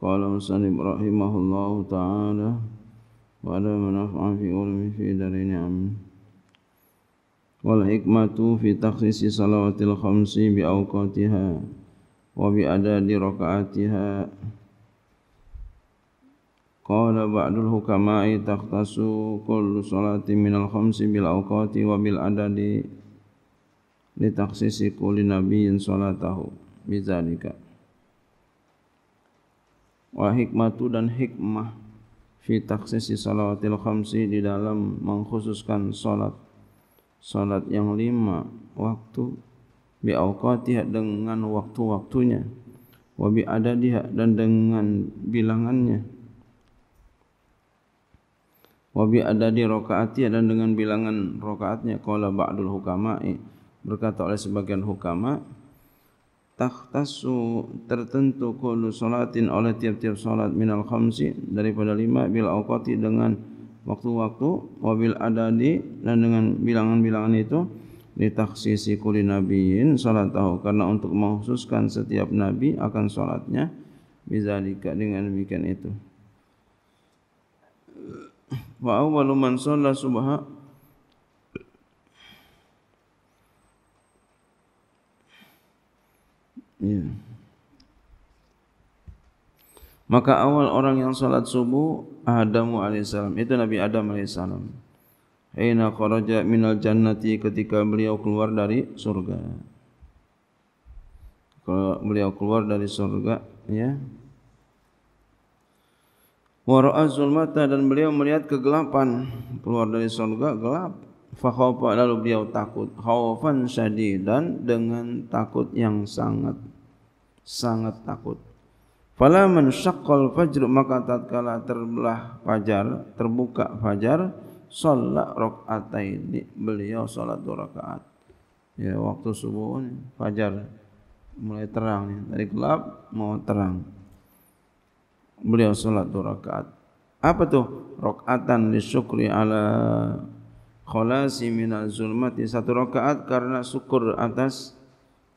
Qala Musalim rahimahullah ta'ala Wa ala manaf'an fi ulmi fi darini amin Wal hikmatu fi takhsisi salawatil khamsi bi awqatiha Wa bi adadi raka'atiha Qala ba'dul hukamai takhtasu kullu salati minal khamsi bil awqati wa bil adadi Litaksisi kulli nabiyin salatahu Bizarika Bizarika wa hikmatu dan hikmah fi taksisi salawatil khamsi di dalam mengkhususkan salat salat yang lima waktu bi awqatiha dengan waktu-waktunya wa bi adadiha dan dengan bilangannya wa bi adadi rakaatiha dan dengan bilangan rakaatnya qala ba'dul hukama berkata oleh sebagian hukama' takhtasu tertentu kullu salatin oleh tiap-tiap salat al khamsi daripada lima bil awqati dengan waktu-waktu wa bil adadi dan dengan bilangan-bilangan itu li takhsisi kulli nabiyyin salatahu karena untuk mengkhususkan setiap nabi akan salatnya bizalika dengan demikian itu wa awwalu man shalla subha Ya. Maka awal orang yang salat subuh Adamu alaihissalam itu Nabi Adam alaihissalam. Aina kharaja min al-jannati ketika beliau keluar dari surga. Kalau beliau keluar dari surga, ya. Wa ra'a dan beliau melihat kegelapan. Keluar dari surga gelap, fakhofa lalu beliau takut khaufan syadidan dengan takut yang sangat sangat takut fala man syaqqal fajr maka tatkala terbelah fajar terbuka fajar sholat rakaataini beliau salat dua rakaat ya waktu subuh fajar mulai terang nih dari gelap mau terang beliau salat dua rakaat apa tuh rakaatan li syukri ala khalasi minaz zulmat di satu rakaat karena syukur atas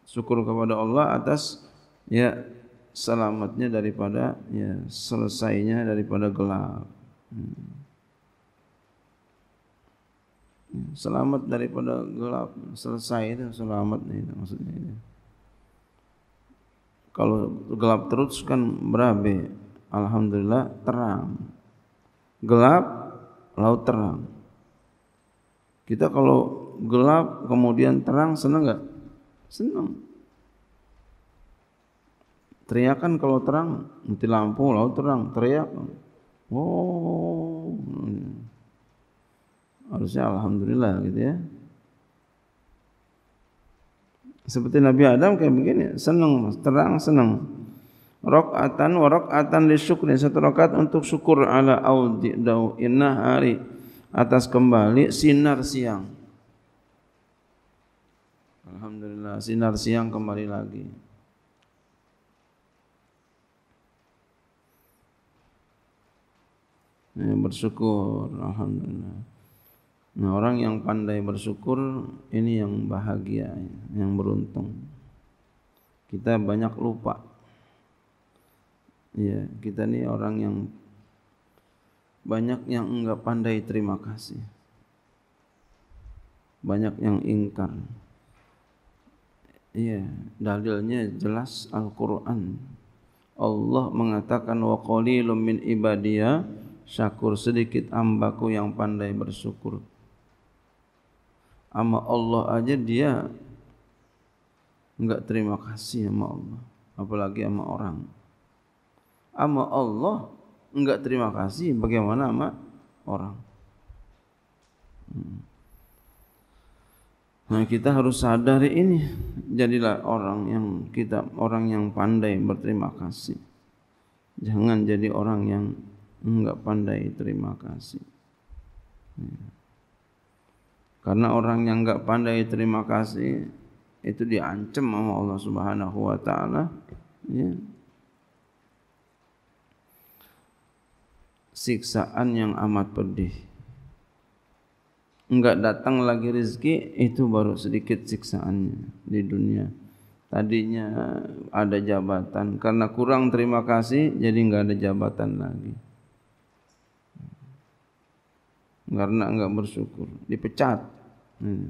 syukur kepada Allah atas ya selamatnya daripada ya selesainya daripada gelap. Hmm. Selamat daripada gelap, selesai itu selamat nih itu maksudnya. Kalau gelap terus kan berabe. Alhamdulillah terang. Gelap laut terang. Kita kalau gelap kemudian terang senang enggak? Senang. Teriakan kalau terang, mati lampu lalu terang, teriak. Oh. Harusnya alhamdulillah gitu ya. Seperti Nabi Adam kayak begini, senang, terang, senang. Rokatan wa rokatan li syukri, satu rokat untuk syukur ala audi dau inna hari atas kembali sinar siang. Alhamdulillah sinar siang kembali lagi. Ya, bersyukur alhamdulillah. Nah, orang yang pandai bersyukur ini yang bahagia, yang beruntung. Kita banyak lupa. Ya, kita ini orang yang banyak yang enggak pandai terima kasih. Banyak yang ingkar. Iya, dalilnya jelas Al-Qur'an. Allah mengatakan wa qalilum min ibadiya syakur sedikit ambaku yang pandai bersyukur. Ama Allah aja dia enggak terima kasih sama Allah, apalagi sama orang. Ama Allah enggak terima kasih bagaimana sama orang hmm. nah kita harus sadari ini jadilah orang yang kita orang yang pandai berterima kasih jangan jadi orang yang enggak pandai terima kasih karena orang yang enggak pandai terima kasih itu diancam sama Allah Subhanahu wa taala ya yeah. siksaan yang amat pedih. Enggak datang lagi rezeki itu baru sedikit siksaannya di dunia. Tadinya ada jabatan karena kurang terima kasih jadi enggak ada jabatan lagi. Karena enggak bersyukur, dipecat. Hmm.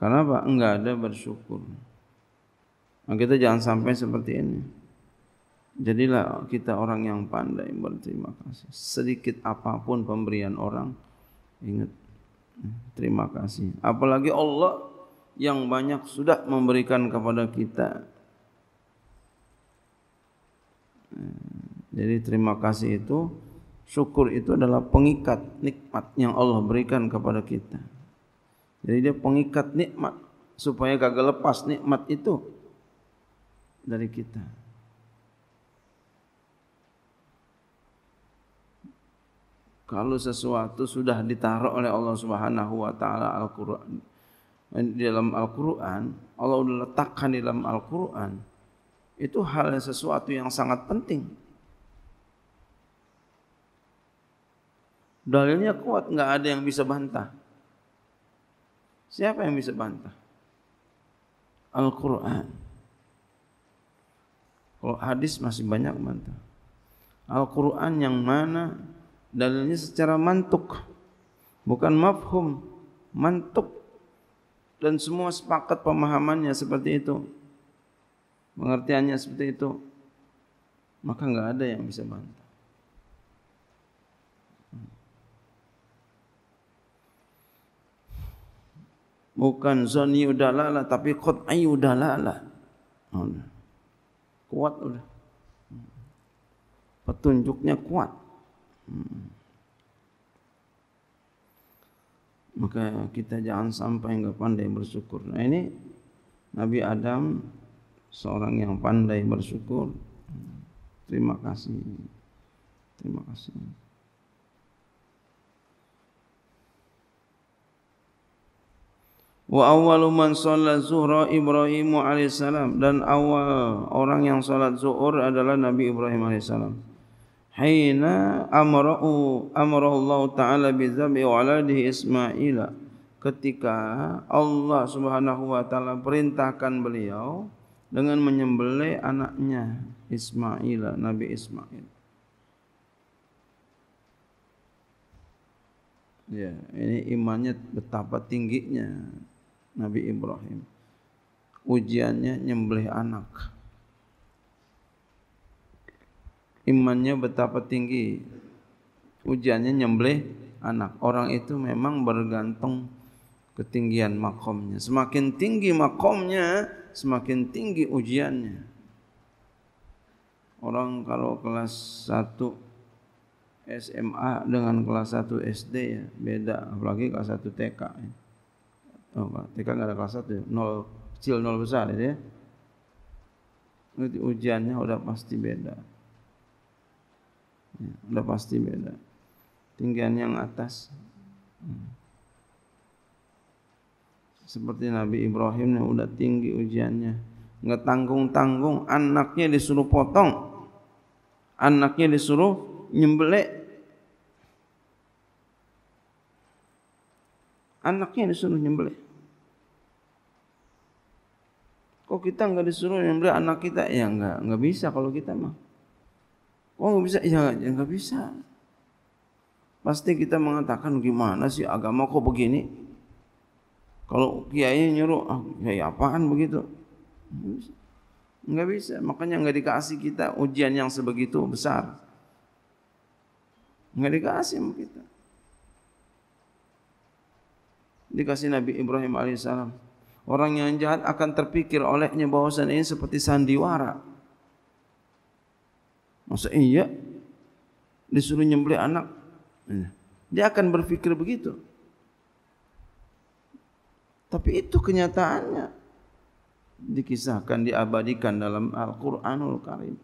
Kenapa enggak ada bersyukur? Nah, kita jangan sampai seperti ini. Jadilah kita orang yang pandai berterima kasih. Sedikit apapun pemberian orang, ingat hmm, terima kasih. Apalagi Allah yang banyak sudah memberikan kepada kita. Hmm, jadi terima kasih itu, syukur itu adalah pengikat nikmat yang Allah berikan kepada kita. Jadi dia pengikat nikmat supaya kagak lepas nikmat itu dari kita. kalau sesuatu sudah ditaruh oleh Allah Subhanahu wa taala Al-Qur'an eh, di dalam Al-Qur'an, Allah sudah letakkan di dalam Al-Qur'an itu hal yang sesuatu yang sangat penting. Dalilnya kuat, enggak ada yang bisa bantah. Siapa yang bisa bantah? Al-Qur'an. Kalau hadis masih banyak bantah. Al-Qur'an yang mana dalilnya secara mantuk bukan mafhum mantuk dan semua sepakat pemahamannya seperti itu pengertiannya seperti itu maka enggak ada yang bisa bantah bukan zani udalala tapi qat'i udalala kuat udah petunjuknya kuat Hmm. Maka kita jangan sampai enggak pandai bersyukur. Nah ini Nabi Adam seorang yang pandai bersyukur. Terima kasih. Terima kasih. Wa awwalu man shalla zuhra Ibrahim alaihi salam dan awal orang yang salat zuhur adalah Nabi Ibrahim alaihi salam. حين أمره أمره الله تعالى بذبح ولده إسماعيل ketika Allah Subhanahu wa taala perintahkan beliau dengan menyembelih anaknya Ismail Nabi Ismail. Ya, ini imannya betapa tingginya Nabi Ibrahim. Ujiannya nyembelih anak. imannya betapa tinggi. Ujiannya nyembelih anak. Orang itu memang bergantung ketinggian makomnya. Semakin tinggi makomnya, semakin tinggi ujiannya. Orang kalau kelas 1 SMA dengan kelas 1 SD ya beda apalagi kelas 1 TK ya. Oh, TK nggak ada kelas 1 ya. nol kecil nol besar ya. Ujiannya udah pasti beda. ya, udah pasti beda tinggian yang atas seperti Nabi Ibrahim yang udah tinggi ujiannya nggak tanggung tanggung anaknya disuruh potong anaknya disuruh nyembelih anaknya disuruh nyembelih kok kita nggak disuruh nyembelih anak kita ya nggak nggak bisa kalau kita mah Oh nggak bisa, ya, ya nggak ya, bisa. Pasti kita mengatakan gimana sih agama kok begini? Kalau kiai nyuruh, ah, kiai apaan begitu? Nggak bisa. Makanya nggak dikasih kita ujian yang sebegitu besar. Nggak dikasih sama kita. Dikasih Nabi Ibrahim alaihissalam. Orang yang jahat akan terpikir olehnya bahwasan ini seperti sandiwara. Hmm. Masa eh, iya disuruh nyembelih anak. Dia akan berpikir begitu. Tapi itu kenyataannya. Dikisahkan, diabadikan dalam Al-Quranul Karim.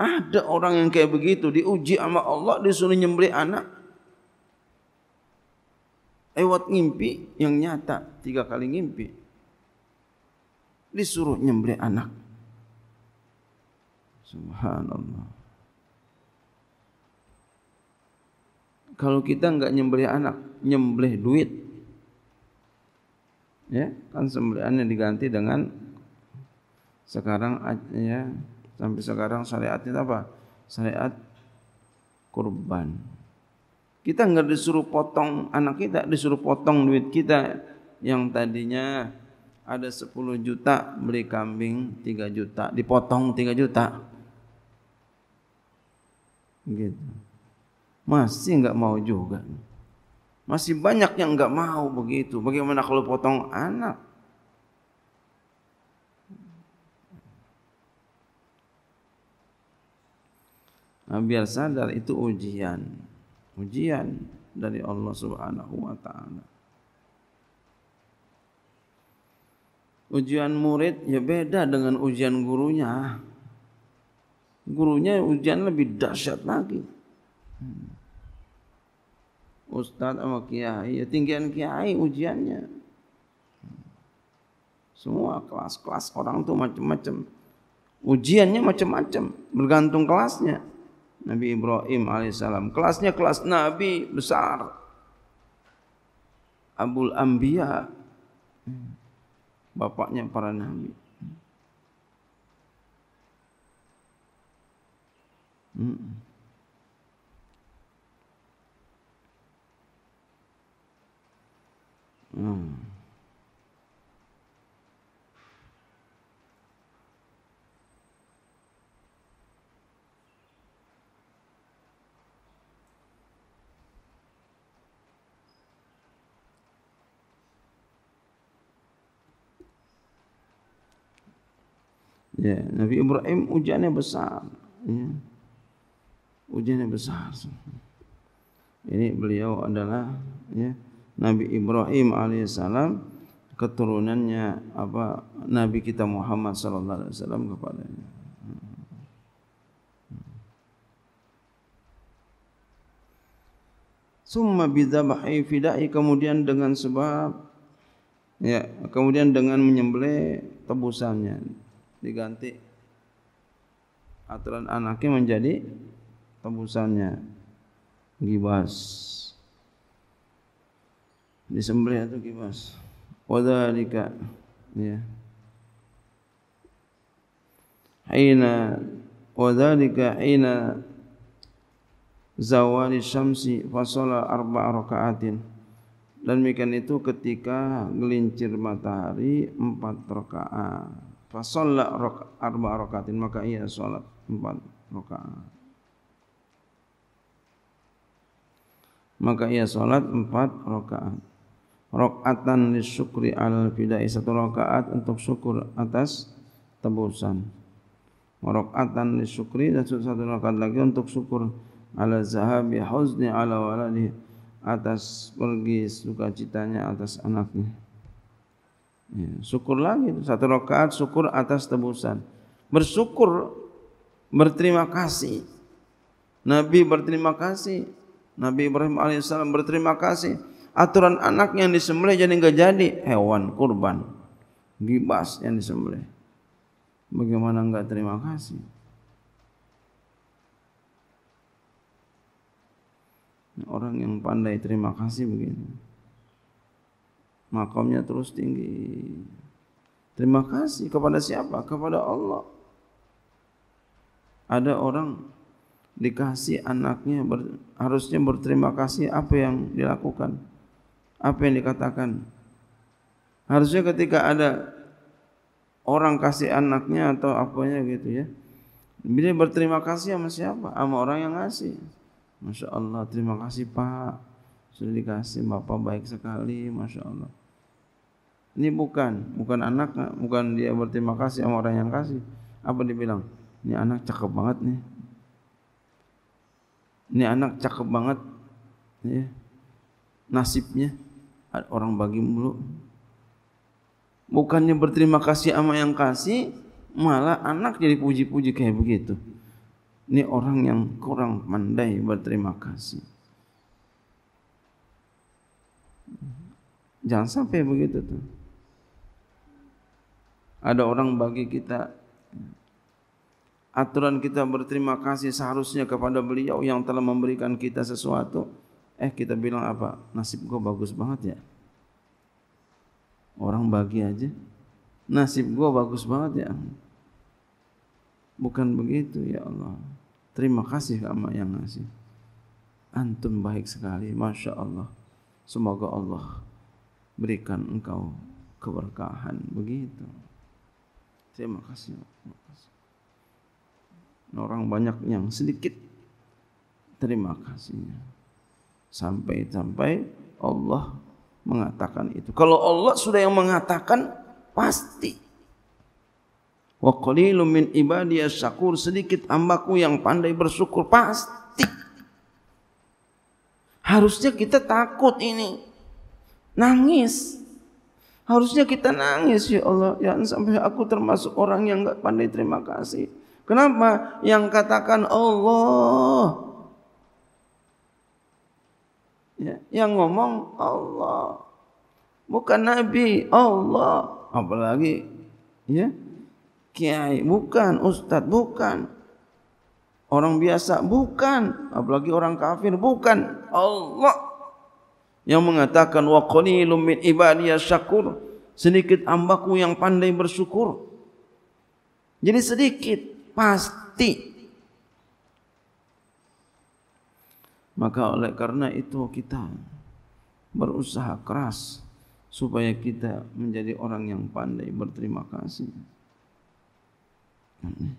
Ada orang yang kayak begitu. Diuji sama Allah, disuruh nyembelih anak. Lewat ngimpi yang nyata. Tiga kali ngimpi. Disuruh nyembelih Anak. Subhanallah. Kalau kita enggak nyembelih anak, nyembelih duit. Ya, kan sembelihannya diganti dengan sekarang ya, sampai sekarang syariatnya apa? Syariat kurban. Kita enggak disuruh potong anak kita, disuruh potong duit kita yang tadinya ada 10 juta beli kambing 3 juta dipotong 3 juta gitu. Masih enggak mau juga. Masih banyak yang enggak mau begitu. Bagaimana kalau potong anak? Nah, biar sadar itu ujian. Ujian dari Allah Subhanahu wa taala. Ujian murid ya beda dengan ujian gurunya gurunya ujian lebih dahsyat lagi. Ustaz sama kiai, ya tinggian kiai ujiannya. Semua kelas-kelas orang tuh macam-macam. Ujiannya macam-macam, bergantung kelasnya. Nabi Ibrahim alaihissalam, kelasnya kelas Nabi besar. Abul Ambiya, bapaknya para Nabi. Ya, Nabi Ibrahim ujiannya besar. Ya ujian besar. Ini beliau adalah ya, Nabi Ibrahim alaihissalam keturunannya apa Nabi kita Muhammad sallallahu alaihi wasallam kepada kepadanya. Summa bidzabhi fidai kemudian dengan sebab ya kemudian dengan menyembelih tebusannya diganti aturan anaknya menjadi tembusannya gibas disembelih itu gibas wadzalika ya aina wadzalika aina zawali syamsi fa arba' raka'atin dan mikan itu ketika gelincir matahari empat rakaat fa sholla arba' raka'atin maka ia salat empat rakaat maka ia salat empat rakaat. Rakaatan li syukri al fidai satu rakaat untuk syukur atas tebusan. Rakaatan li syukri dan satu rakaat lagi untuk syukur ala zahabi huzni ala waladi atas pergi sukacitanya atas anaknya. Ya, syukur lagi satu rakaat syukur atas tebusan. Bersyukur berterima kasih. Nabi berterima kasih Nabi Ibrahim AS berterima kasih aturan anak yang disembelih jadi enggak jadi hewan kurban gibas yang disembelih bagaimana enggak terima kasih orang yang pandai terima kasih begini makamnya terus tinggi terima kasih kepada siapa kepada Allah ada orang dikasih anaknya ber, harusnya berterima kasih apa yang dilakukan apa yang dikatakan harusnya ketika ada orang kasih anaknya atau apanya gitu ya dia berterima kasih sama siapa sama orang yang ngasih masya Allah terima kasih pak sudah dikasih bapak baik sekali masya Allah ini bukan bukan anak bukan dia berterima kasih sama orang yang kasih apa dibilang ini anak cakep banget nih ini anak cakep banget ya. nasibnya orang bagi mulu bukannya berterima kasih sama yang kasih malah anak jadi puji-puji kayak begitu ini orang yang kurang pandai berterima kasih jangan sampai begitu tuh ada orang bagi kita aturan kita berterima kasih seharusnya kepada beliau yang telah memberikan kita sesuatu eh kita bilang apa nasib gue bagus banget ya orang bagi aja nasib gue bagus banget ya bukan begitu ya Allah terima kasih sama yang ngasih antum baik sekali masya Allah semoga Allah berikan engkau keberkahan begitu terima kasih terima ya kasih orang banyak yang sedikit terima kasihnya sampai-sampai Allah mengatakan itu kalau Allah sudah yang mengatakan pasti wa qalilum min syakur sedikit ambaku yang pandai bersyukur pasti harusnya kita takut ini nangis harusnya kita nangis ya Allah ya sampai aku termasuk orang yang nggak pandai terima kasih Kenapa? Yang katakan Allah. Ya, yang ngomong Allah. Bukan Nabi, Allah. Apalagi ya, kiai, bukan ustaz, bukan orang biasa, bukan apalagi orang kafir, bukan Allah yang mengatakan wa qalilum min ibadiyya syakur sedikit ambaku yang pandai bersyukur jadi sedikit pasti. Maka oleh karena itu kita berusaha keras supaya kita menjadi orang yang pandai berterima kasih. Hmm.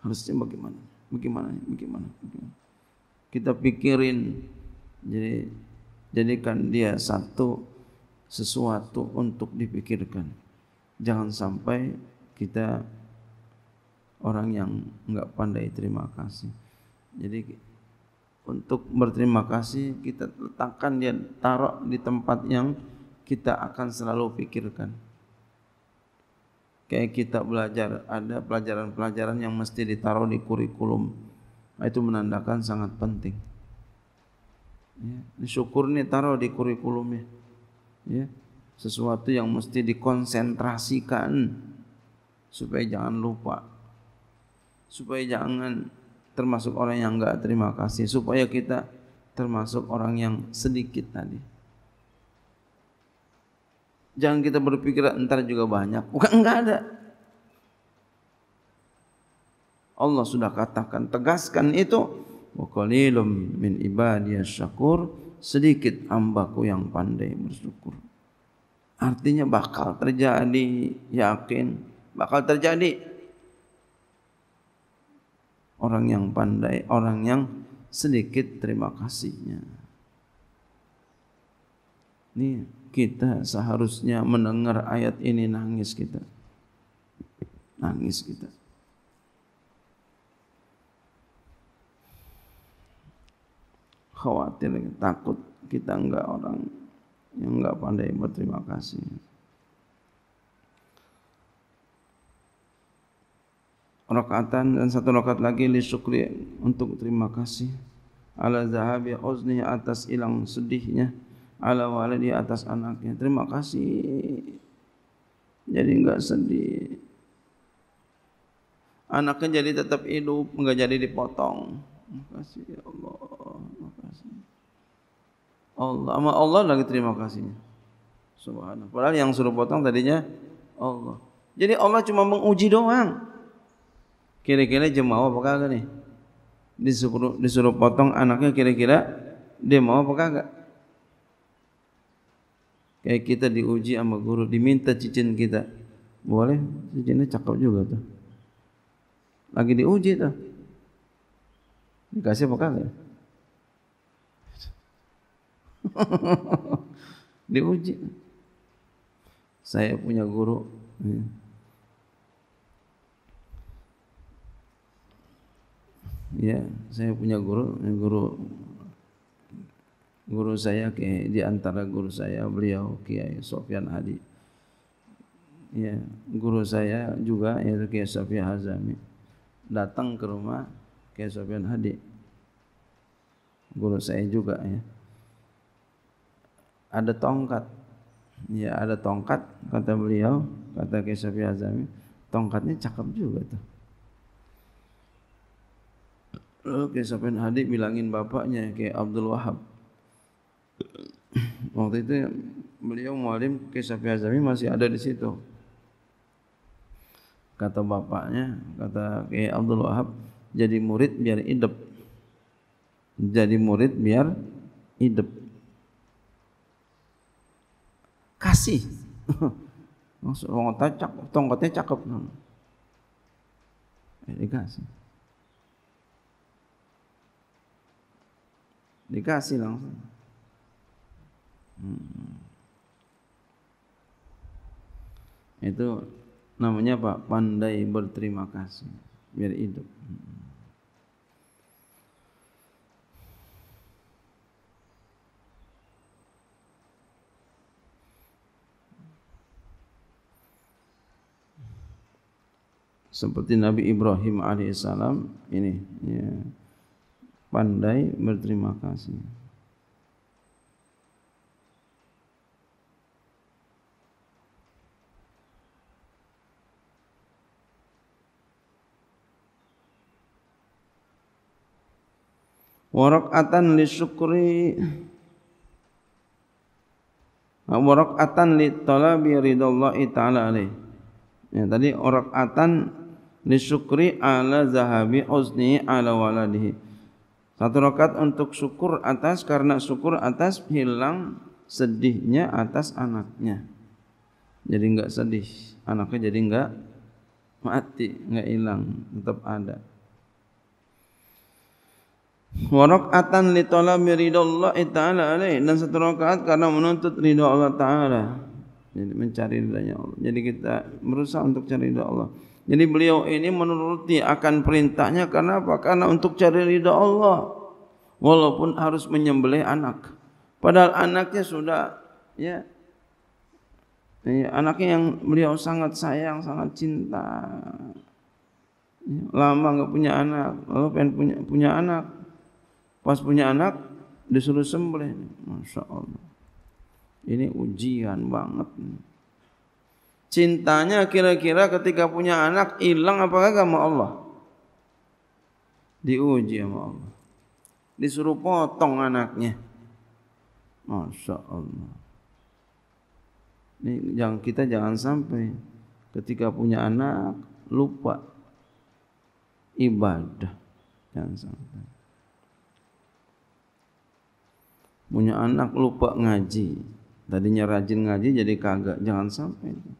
Harusnya bagaimana? Bagaimana? Bagaimana? bagaimana? Kita pikirin jadi jadikan dia satu sesuatu untuk dipikirkan. Jangan sampai kita orang yang nggak pandai terima kasih. Jadi untuk berterima kasih kita letakkan dia taruh di tempat yang kita akan selalu pikirkan. Kayak kita belajar ada pelajaran-pelajaran yang mesti ditaruh di kurikulum. Nah, itu menandakan sangat penting. Ya, syukur nih taruh di kurikulumnya. Ya, sesuatu yang mesti dikonsentrasikan supaya jangan lupa supaya jangan termasuk orang yang enggak terima kasih supaya kita termasuk orang yang sedikit tadi jangan kita berpikir entar juga banyak bukan enggak ada Allah sudah katakan tegaskan itu waqalilum min ibadiyas syakur sedikit ambaku yang pandai bersyukur artinya bakal terjadi yakin bakal terjadi orang yang pandai, orang yang sedikit terima kasihnya. Ini kita seharusnya mendengar ayat ini nangis kita. Nangis kita. Khawatir, takut kita enggak orang yang enggak pandai berterima kasih. rakaatan dan satu rakaat lagi li syukri untuk terima kasih ala zahabi uzni atas hilang sedihnya ala walidi atas anaknya terima kasih jadi enggak sedih anaknya jadi tetap hidup enggak jadi dipotong terima kasih ya Allah terima kasih Allah sama Allah lagi terima kasihnya subhanallah padahal yang suruh potong tadinya Allah jadi Allah cuma menguji doang kira-kira jemaah apa kagak ni disuruh disuruh potong anaknya kira-kira dia mau apa kagak kayak kita diuji sama guru diminta cincin kita boleh cincinnya cakep juga tuh lagi diuji tuh dikasih apa kagak diuji saya punya guru hmm. ya saya punya guru guru guru saya ke di antara guru saya beliau Kiai Sofyan Hadi ya guru saya juga yaitu Kiai Sofyan Hazami datang ke rumah Kiai Sofyan Hadi guru saya juga ya ada tongkat ya ada tongkat kata beliau kata Kiai Sofyan Hazami tongkatnya cakep juga tuh Lalu kayak Sofyan Hadi bilangin bapaknya kayak Abdul Wahab. Waktu itu beliau mualim ke Sofyan Azami masih ada di situ. Kata bapaknya, kata kayak Abdul Wahab, jadi murid biar hidup. Jadi murid biar hidup. Kasih. Maksud orang tacak, tongkatnya cakep. Dikasih. dikasih langsung. Hmm. Itu namanya Pak pandai berterima kasih biar hidup. Hmm. Seperti Nabi Ibrahim alaihissalam ini ya. Yeah pandai berterima kasih. Warakatan li syukri Warakatan li talabi ridallahi ta'ala alaih Ya, tadi warakatan li syukri ala zahabi usni ala waladihi satu rakaat untuk syukur atas karena syukur atas hilang sedihnya atas anaknya. Jadi enggak sedih, anaknya jadi enggak mati, enggak hilang, tetap ada. Wa raka'atan li talabi ridallahi ta'ala alaih dan satu rakaat karena menuntut ridha Allah taala. Jadi mencari ridha Allah. Jadi kita berusaha untuk cari ridha Allah. Taala. Jadi beliau ini menuruti akan perintahnya karena apa? Karena untuk cari ridha Allah. Walaupun harus menyembelih anak. Padahal anaknya sudah ya. ya anaknya yang beliau sangat sayang, sangat cinta. Lama enggak punya anak, lalu pengen punya punya anak. Pas punya anak disuruh sembelih. Masya Allah. Ini ujian banget. Nih cintanya kira-kira ketika punya anak hilang apa agama Allah diuji sama Allah disuruh potong anaknya Masya Allah ini yang kita jangan sampai ketika punya anak lupa ibadah jangan sampai punya anak lupa ngaji tadinya rajin ngaji jadi kagak jangan sampai itu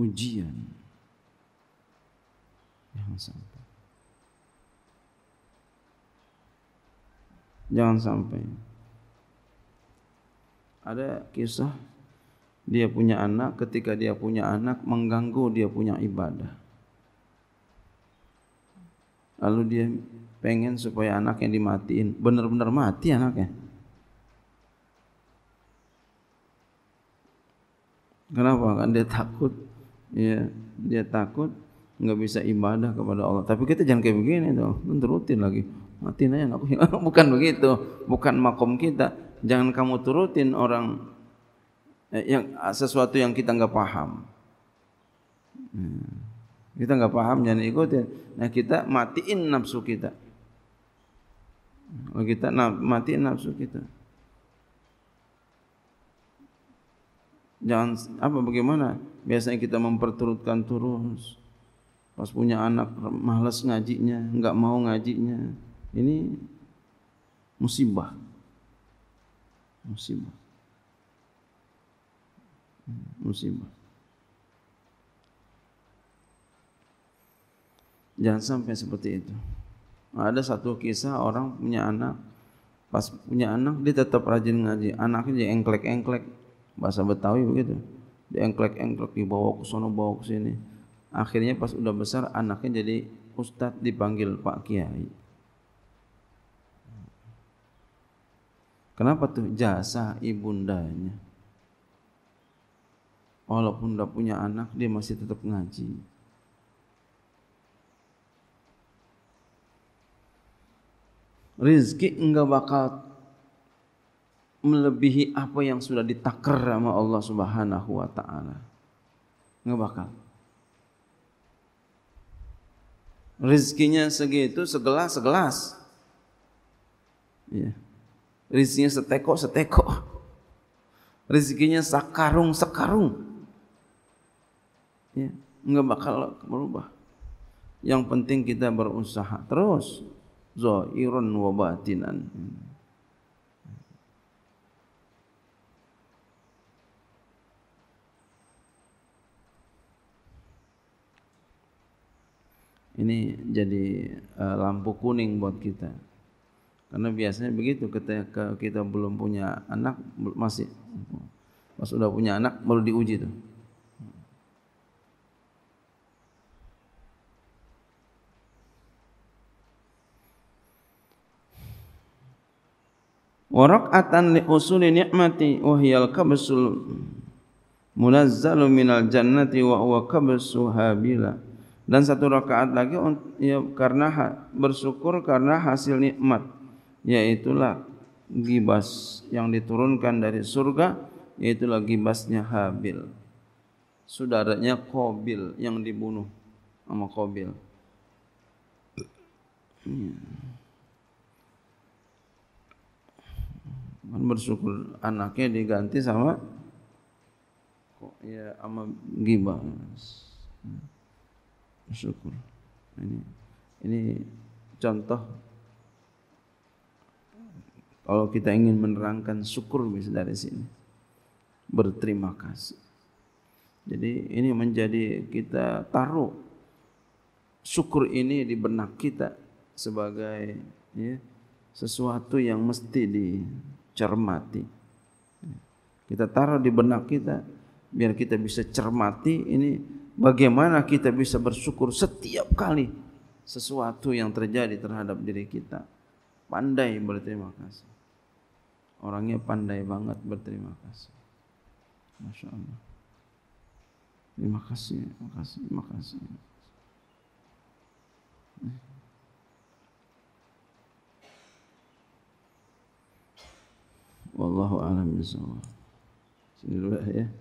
ujian jangan sampai jangan sampai ada kisah dia punya anak ketika dia punya anak mengganggu dia punya ibadah lalu dia pengen supaya anaknya dimatiin benar-benar mati anaknya Kenapa? Kan dia takut ya dia takut nggak bisa ibadah kepada Allah tapi kita jangan kayak begini tuh nanti rutin lagi mati aja aku bukan begitu bukan makom kita jangan kamu turutin orang eh, yang ah, sesuatu yang kita nggak paham hmm. kita nggak paham jangan ikutin nah kita matiin nafsu kita kita matiin nafsu kita nah, jangan apa bagaimana biasanya kita memperturutkan terus pas punya anak malas ngajinya enggak mau ngajinya ini musibah musibah musibah jangan sampai seperti itu ada satu kisah orang punya anak pas punya anak dia tetap rajin ngaji anaknya jadi engklek-engklek bahasa Betawi begitu diengklek-engklek dibawa ke sana bawa ke sini akhirnya pas udah besar anaknya jadi ustaz dipanggil Pak Kiai kenapa tuh jasa ibundanya walaupun udah punya anak dia masih tetap ngaji rizki enggak bakal melebihi apa yang sudah ditakar sama Allah Subhanahu wa taala. Enggak bakal. Rizkinya segitu segelas-segelas. Ya. Rizkinya seteko-seteko. Rizkinya sekarung-sekarung. Ya, enggak bakal berubah. Yang penting kita berusaha terus. Zairun wa batinan. Hmm. ini jadi uh, lampu kuning buat kita. Karena biasanya begitu ketika kita belum punya anak masih pas sudah punya anak baru diuji tuh. Wa raq'atan li usuli ni'mati wa hiya al-kabsul munazzalu minal jannati wa huwa kabsu habila dan satu rakaat lagi ya, karena ha, bersyukur karena hasil nikmat yaitulah gibas yang diturunkan dari surga yaitulah gibasnya Habil saudaranya Qabil yang dibunuh sama Qabil hmm. bersyukur anaknya diganti sama kok ya sama gibas hmm. Syukur. Ini ini contoh kalau kita ingin menerangkan syukur bisa dari sini. Berterima kasih. Jadi ini menjadi kita taruh syukur ini di benak kita sebagai ya, sesuatu yang mesti dicermati. Kita taruh di benak kita biar kita bisa cermati ini bagaimana kita bisa bersyukur setiap kali sesuatu yang terjadi terhadap diri kita. Pandai berterima kasih. Orangnya pandai banget berterima kasih. Masya Allah. Terima kasih, terima kasih, terima kasih. Wallahu a'lam bishawab. Sini dulu ya.